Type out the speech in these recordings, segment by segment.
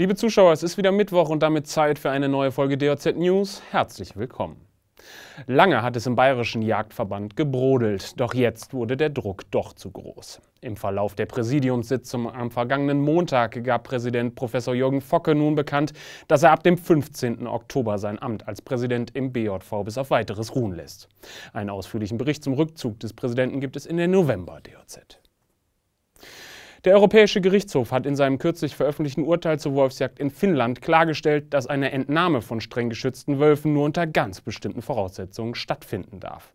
Liebe Zuschauer, es ist wieder Mittwoch und damit Zeit für eine neue Folge DOZ News. Herzlich willkommen. Lange hat es im Bayerischen Jagdverband gebrodelt, doch jetzt wurde der Druck doch zu groß. Im Verlauf der Präsidiumssitzung am vergangenen Montag gab Präsident Professor Jürgen Focke nun bekannt, dass er ab dem 15. Oktober sein Amt als Präsident im BJV bis auf weiteres ruhen lässt. Einen ausführlichen Bericht zum Rückzug des Präsidenten gibt es in der November-DOZ. Der Europäische Gerichtshof hat in seinem kürzlich veröffentlichten Urteil zur Wolfsjagd in Finnland klargestellt, dass eine Entnahme von streng geschützten Wölfen nur unter ganz bestimmten Voraussetzungen stattfinden darf.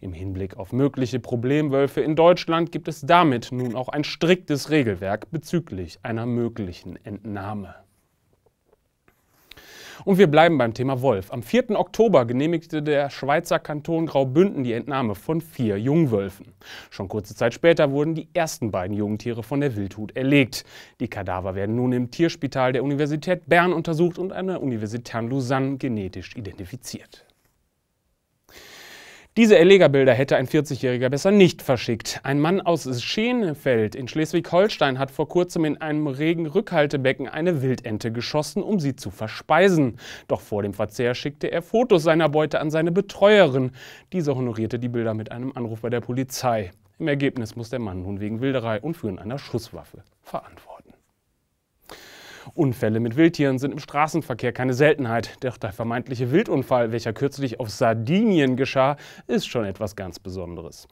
Im Hinblick auf mögliche Problemwölfe in Deutschland gibt es damit nun auch ein striktes Regelwerk bezüglich einer möglichen Entnahme. Und wir bleiben beim Thema Wolf. Am 4. Oktober genehmigte der Schweizer Kanton Graubünden die Entnahme von vier Jungwölfen. Schon kurze Zeit später wurden die ersten beiden Jungtiere von der Wildhut erlegt. Die Kadaver werden nun im Tierspital der Universität Bern untersucht und an der Universität Lausanne genetisch identifiziert. Diese Erlegerbilder hätte ein 40-Jähriger besser nicht verschickt. Ein Mann aus Schenefeld in Schleswig-Holstein hat vor kurzem in einem regen Rückhaltebecken eine Wildente geschossen, um sie zu verspeisen. Doch vor dem Verzehr schickte er Fotos seiner Beute an seine Betreuerin. Diese honorierte die Bilder mit einem Anruf bei der Polizei. Im Ergebnis muss der Mann nun wegen Wilderei und Führen einer Schusswaffe verantworten. Unfälle mit Wildtieren sind im Straßenverkehr keine Seltenheit. Doch der vermeintliche Wildunfall, welcher kürzlich auf Sardinien geschah, ist schon etwas ganz Besonderes.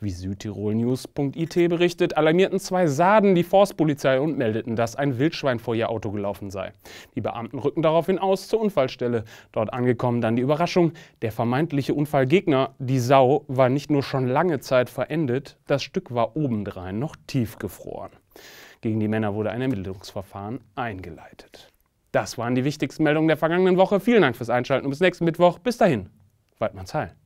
Wie südtirolnews.it berichtet, alarmierten zwei Sarden die Forstpolizei und meldeten, dass ein Wildschwein vor ihr Auto gelaufen sei. Die Beamten rückten daraufhin aus zur Unfallstelle. Dort angekommen dann die Überraschung, der vermeintliche Unfallgegner, die Sau, war nicht nur schon lange Zeit verendet, das Stück war obendrein noch tiefgefroren. Gegen die Männer wurde ein Ermittlungsverfahren eingeleitet eingeleitet. Das waren die wichtigsten Meldungen der vergangenen Woche. Vielen Dank fürs Einschalten und bis nächsten Mittwoch. Bis dahin, Waldmanns Heil.